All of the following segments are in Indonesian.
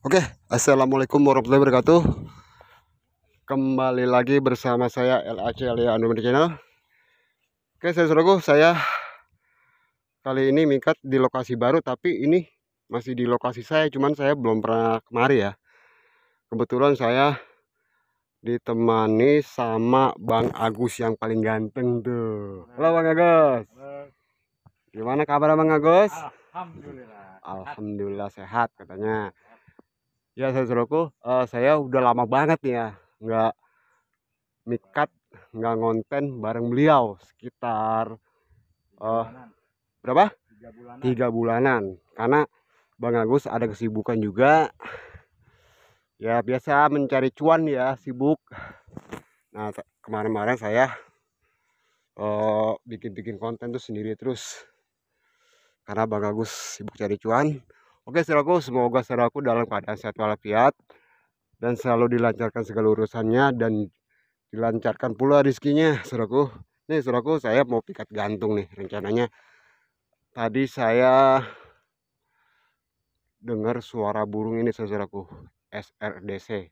Oke, Assalamualaikum warahmatullahi wabarakatuh. Kembali lagi bersama saya LAC Alia Android Channel. Oke, saya Surago, saya kali ini mingkat di lokasi baru tapi ini masih di lokasi saya cuman saya belum pernah kemari ya. Kebetulan saya ditemani sama Bang Agus yang paling ganteng tuh. Halo Bang Agus. Gimana kabar Bang Agus? Alhamdulillah. Alhamdulillah sehat katanya ya saya suruhku uh, eh, saya udah lama banget nih ya nggak mikat nggak ngonten bareng beliau sekitar tiga uh, berapa tiga bulanan. tiga bulanan karena Bang Agus ada kesibukan juga ya biasa mencari cuan ya sibuk nah kemarin-kemarin saya eh, bikin-bikin uh, bikin -bikin konten tuh sendiri terus karena Bang Agus sibuk cari cuan Oke saudaraku, semoga saudaraku dalam keadaan sehat walafiat dan selalu dilancarkan segala urusannya dan dilancarkan pula rizkinya saudaraku. Nih saudaraku, saya mau pikat gantung nih rencananya. Tadi saya dengar suara burung ini saudaraku, SRDC.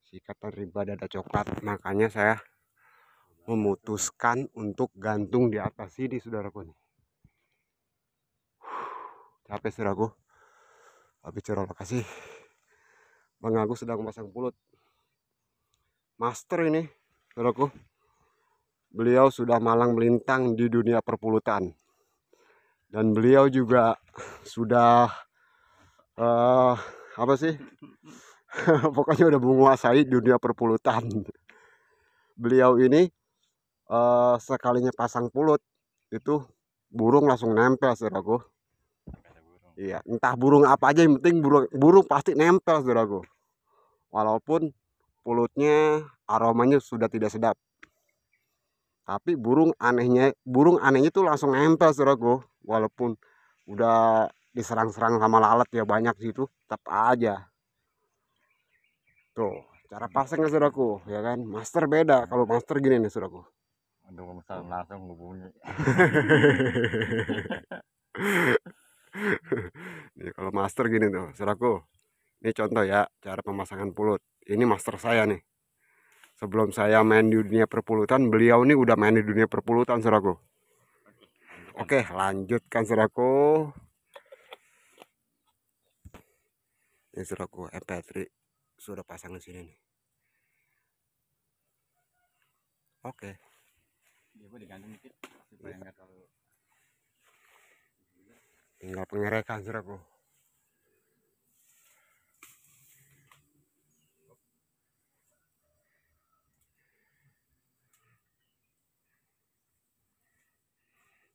Sikatan riba dada coklat. Makanya saya memutuskan untuk gantung di atas sini saudaraku nih. Capek saudaraku. Tapi curang makasih. Bang Agus sedang memasang pulut. Master ini, saudaraku. Beliau sudah malang melintang di dunia perpulutan. Dan beliau juga sudah uh, apa sih? Pokoknya udah menguasai dunia perpulutan. Beliau ini uh, sekalinya pasang pulut itu burung langsung nempel saudaraku Iya, entah burung apa aja yang penting burung burung pasti nempel saudaraku. Walaupun mulutnya aromanya sudah tidak sedap. Tapi burung anehnya, burung anehnya itu langsung nempel saudaraku. Walaupun udah diserang-serang sama lalat ya banyak situ, tetap aja. Tuh, cara pasangnya saudaraku, ya kan? Master beda. Kalau master gini nih saudaraku. Aduh, langsung bunyi. nih kalau master gini tuh seraku ini contoh ya cara pemasangan pulut ini master saya nih sebelum saya main di dunia perpulutan beliau ini udah main di dunia perpulutan seraku oke lanjutkan seraku ini seraku MP3 sudah pasang di sini nih oke dia tinggal pengerekan saudaraku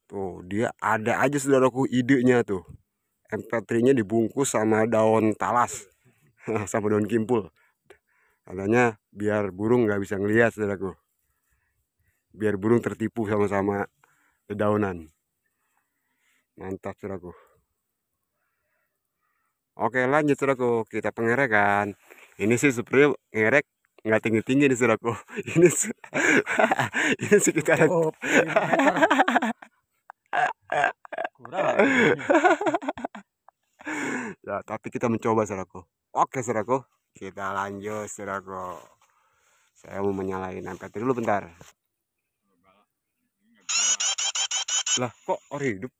Tuh, dia ada aja saudaraku idenya tuh. MP3-nya dibungkus sama daun talas. sama daun kimpul. Adanya biar burung nggak bisa ngelihat saudaraku. Biar burung tertipu sama-sama dedaunan. -sama mantap suraku oke lanjut suraku kita pengerekan ini sih sebenarnya ngerek nggak tinggi tinggi nih suraku ini sih ini sih oh, kurang ya tapi kita mencoba suraku oke suraku kita lanjut suraku saya mau menyalain angkat dulu bentar lah kok ori hidup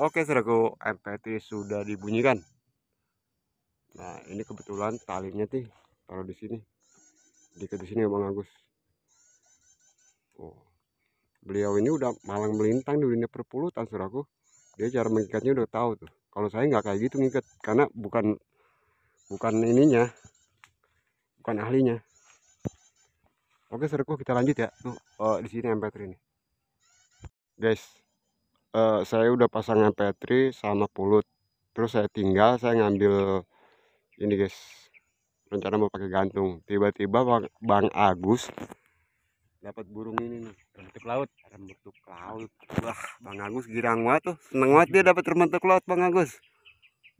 Oke saudaraku MPT sudah dibunyikan Nah ini kebetulan talinya nih Kalau di sini dikit di sini Bang Agus oh. beliau ini udah malang melintang di dunia perpulutan saudaraku dia cara mengikatnya udah tahu tuh kalau saya nggak kayak gitu ngikat karena bukan bukan ininya bukan ahlinya oke saudaraku kita lanjut ya tuh oh, di sini MP3 ini guys uh, saya udah pasang MP3 sama pulut terus saya tinggal saya ngambil ini guys rencana mau pakai gantung tiba-tiba bang, bang Agus dapat burung ini nih terbentuk laut terbentuk laut wah bang Agus girang banget tuh seneng banget dia dapat terbentuk laut bang Agus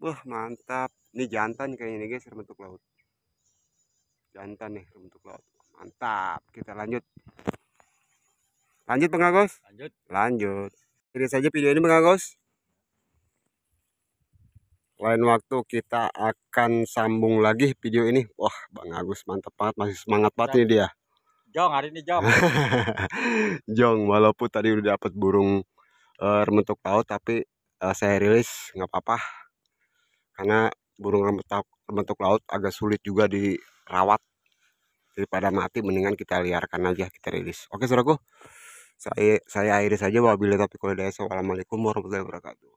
wah mantap ini jantan kayaknya nih guys terbentuk laut jantan nih terbentuk laut mantap kita lanjut lanjut bang Agus lanjut lanjut jadi saja video ini mengagos. Lain waktu kita akan sambung lagi video ini. Wah, Bang Agus mantep banget, masih semangat banget ini dia. Jong hari ini jong. jong, walaupun tadi udah dapat burung uh, eh, remetuk laut, tapi uh, saya rilis nggak apa-apa. Karena burung remetuk, laut agak sulit juga dirawat. Daripada mati, mendingan kita liarkan aja, kita rilis. Oke, saudaraku. Saya saya akhiri saja wabillahi taufiq walhidayah assalamualaikum Wassalamualaikum warahmatullahi wabarakatuh.